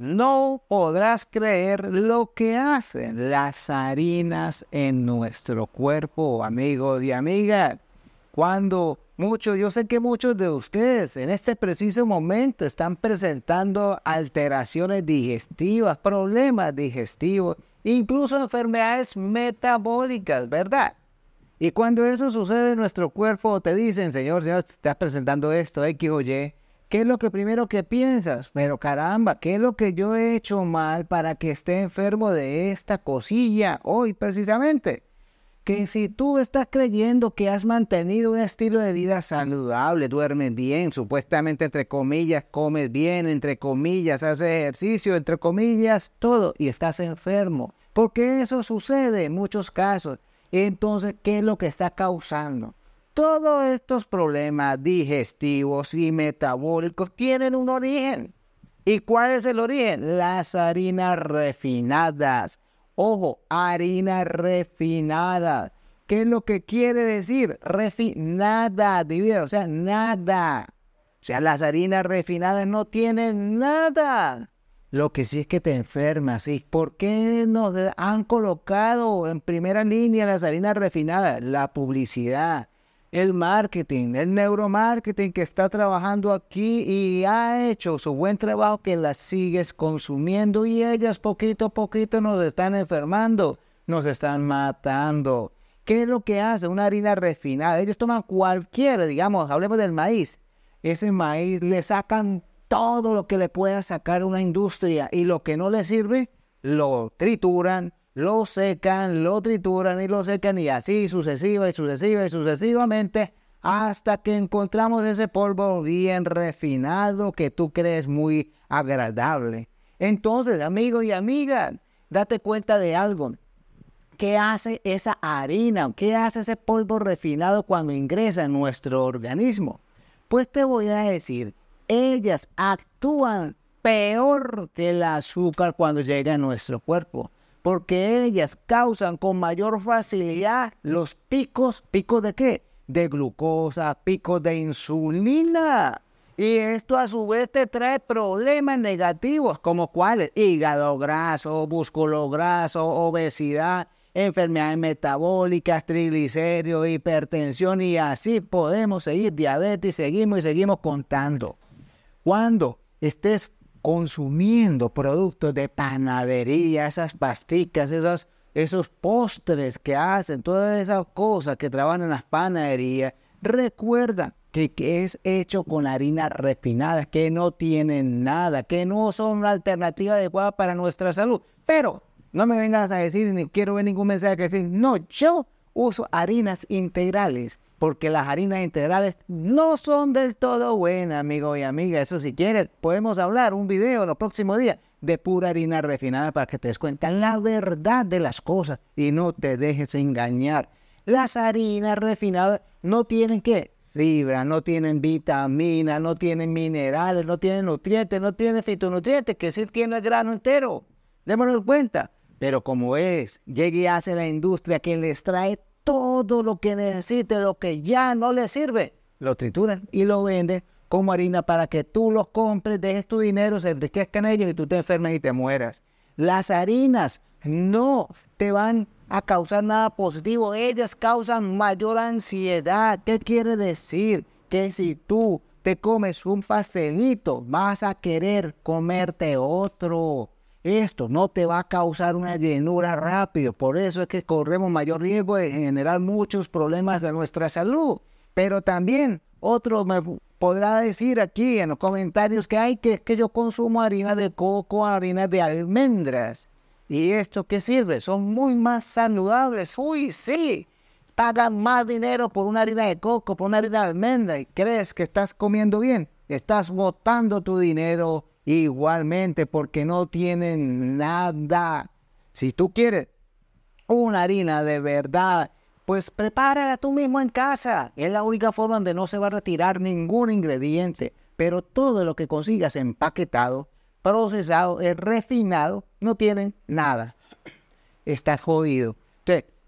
no podrás creer lo que hacen las harinas en nuestro cuerpo, amigos y amigas. Cuando muchos, yo sé que muchos de ustedes en este preciso momento están presentando alteraciones digestivas, problemas digestivos, incluso enfermedades metabólicas, ¿verdad? Y cuando eso sucede en nuestro cuerpo, te dicen, Señor, Señor, te estás presentando esto, X o Y, ¿Qué es lo que primero que piensas? Pero caramba, ¿qué es lo que yo he hecho mal para que esté enfermo de esta cosilla hoy precisamente? Que mm. si tú estás creyendo que has mantenido un estilo de vida saludable, duermes bien, supuestamente entre comillas, comes bien, entre comillas, haces ejercicio, entre comillas, todo, y estás enfermo. Porque eso sucede en muchos casos. Entonces, ¿qué es lo que está causando? Todos estos problemas digestivos y metabólicos tienen un origen. ¿Y cuál es el origen? Las harinas refinadas. Ojo, harinas refinadas. ¿Qué es lo que quiere decir? Refinada, divida, o sea, nada. O sea, las harinas refinadas no tienen nada. Lo que sí es que te enfermas. ¿Y por qué nos han colocado en primera línea las harinas refinadas? La publicidad el marketing, el neuromarketing que está trabajando aquí y ha hecho su buen trabajo que las sigues consumiendo y ellas poquito a poquito nos están enfermando, nos están matando. ¿Qué es lo que hace una harina refinada? Ellos toman cualquier, digamos, hablemos del maíz. Ese maíz le sacan todo lo que le pueda sacar una industria y lo que no le sirve, lo trituran, lo secan, lo trituran y lo secan y así sucesiva y sucesiva y sucesivamente hasta que encontramos ese polvo bien refinado que tú crees muy agradable. Entonces, amigos y amigas, date cuenta de algo. ¿Qué hace esa harina? ¿Qué hace ese polvo refinado cuando ingresa en nuestro organismo? Pues te voy a decir, ellas actúan peor que el azúcar cuando llega a nuestro cuerpo porque ellas causan con mayor facilidad los picos, picos de qué? De glucosa, picos de insulina. Y esto a su vez te trae problemas negativos, como cuáles? Hígado graso, músculo graso, obesidad, enfermedades metabólicas, triglicéridos, hipertensión y así podemos seguir, diabetes, seguimos y seguimos contando. Cuando estés consumiendo productos de panadería, esas pasticas, esos postres que hacen, todas esas cosas que trabajan en las panaderías, recuerda que, que es hecho con harinas refinadas, que no tienen nada, que no son una alternativa adecuada para nuestra salud. Pero no me vengas a decir, ni quiero ver ningún mensaje que decir, no, yo uso harinas integrales porque las harinas integrales no son del todo buenas, amigo y amiga. Eso si quieres, podemos hablar un video los próximos días de pura harina refinada para que te des cuenta la verdad de las cosas y no te dejes engañar. Las harinas refinadas no tienen qué fibra, no tienen vitaminas, no tienen minerales, no tienen nutrientes, no tienen fitonutrientes, que sí tiene el grano entero. Démonos cuenta. Pero como es, llegue y hace la industria que les trae todo lo que necesite, lo que ya no le sirve, lo trituran y lo venden como harina para que tú los compres, dejes tu dinero, se enriquezcan ellos y tú te enfermes y te mueras. Las harinas no te van a causar nada positivo, ellas causan mayor ansiedad. ¿Qué quiere decir? Que si tú te comes un pastelito, vas a querer comerte otro. Esto no te va a causar una llenura rápido. Por eso es que corremos mayor riesgo de generar muchos problemas de nuestra salud. Pero también otro me podrá decir aquí en los comentarios que hay que que yo consumo harina de coco, harina de almendras. ¿Y esto qué sirve? Son muy más saludables. Uy, sí. Pagan más dinero por una harina de coco, por una harina de almendra y crees que estás comiendo bien. Estás botando tu dinero igualmente porque no tienen nada. Si tú quieres una harina de verdad, pues prepárala tú mismo en casa. Es la única forma donde no se va a retirar ningún ingrediente. Pero todo lo que consigas empaquetado, procesado, eh, refinado, no tienen nada. Estás jodido.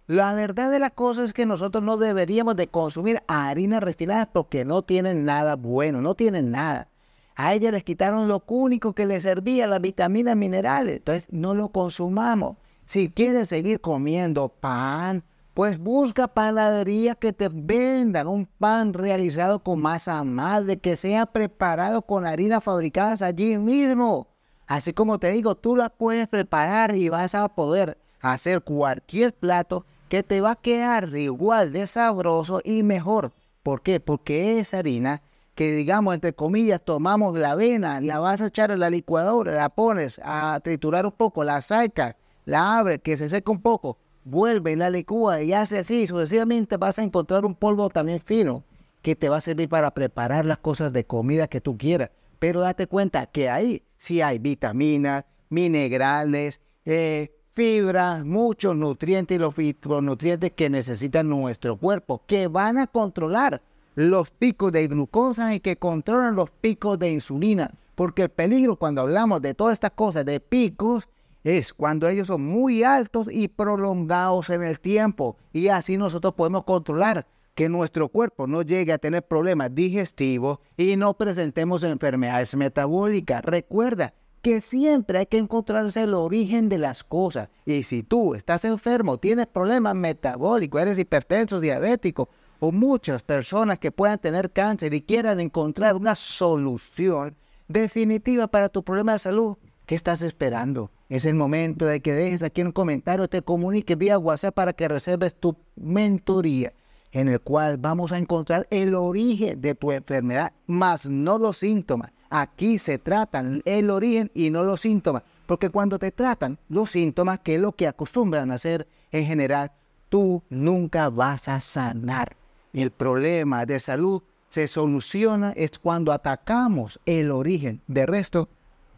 la verdad de la cosa es que nosotros no deberíamos de consumir harinas refinadas porque no tienen nada bueno, no tienen nada. A ella les quitaron lo único que les servía, las vitaminas, minerales. Entonces, no lo consumamos. Si quieres seguir comiendo pan, pues busca panadería que te vendan un pan realizado con masa madre, que sea preparado con harinas fabricadas allí mismo. Así como te digo, tú la puedes preparar y vas a poder hacer cualquier plato que te va a quedar igual de sabroso y mejor. ¿Por qué? Porque esa harina que digamos, entre comillas, tomamos la avena, la vas a echar a la licuadora, la pones a triturar un poco, la sacas, la abres, que se seca un poco, vuelve la licúa y hace así, sucesivamente vas a encontrar un polvo también fino que te va a servir para preparar las cosas de comida que tú quieras. Pero date cuenta que ahí sí hay vitaminas, minerales, eh, fibras, muchos nutrientes y los nutrientes que necesita nuestro cuerpo, que van a controlar los picos de glucosa y que controlan los picos de insulina. Porque el peligro cuando hablamos de todas estas cosas, de picos, es cuando ellos son muy altos y prolongados en el tiempo. Y así nosotros podemos controlar que nuestro cuerpo no llegue a tener problemas digestivos y no presentemos enfermedades metabólicas. Recuerda que siempre hay que encontrarse el origen de las cosas. Y si tú estás enfermo, tienes problemas metabólicos, eres hipertenso, diabético, o muchas personas que puedan tener cáncer y quieran encontrar una solución definitiva para tu problema de salud, ¿qué estás esperando? Es el momento de que dejes aquí un comentario, te comuniques vía WhatsApp para que reserves tu mentoría, en el cual vamos a encontrar el origen de tu enfermedad, más no los síntomas. Aquí se tratan el origen y no los síntomas, porque cuando te tratan los síntomas, que es lo que acostumbran a hacer en general, tú nunca vas a sanar. El problema de salud se soluciona es cuando atacamos el origen. De resto,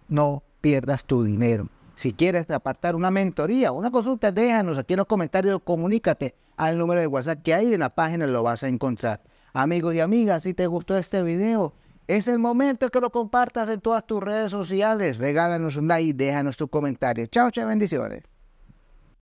no pierdas tu dinero. Si quieres apartar una mentoría, una consulta, déjanos aquí en los comentarios, comunícate al número de WhatsApp que hay en la página lo vas a encontrar. Amigos y amigas, si te gustó este video, es el momento que lo compartas en todas tus redes sociales. Regálanos un like y déjanos tu comentario. Chao, chao, bendiciones.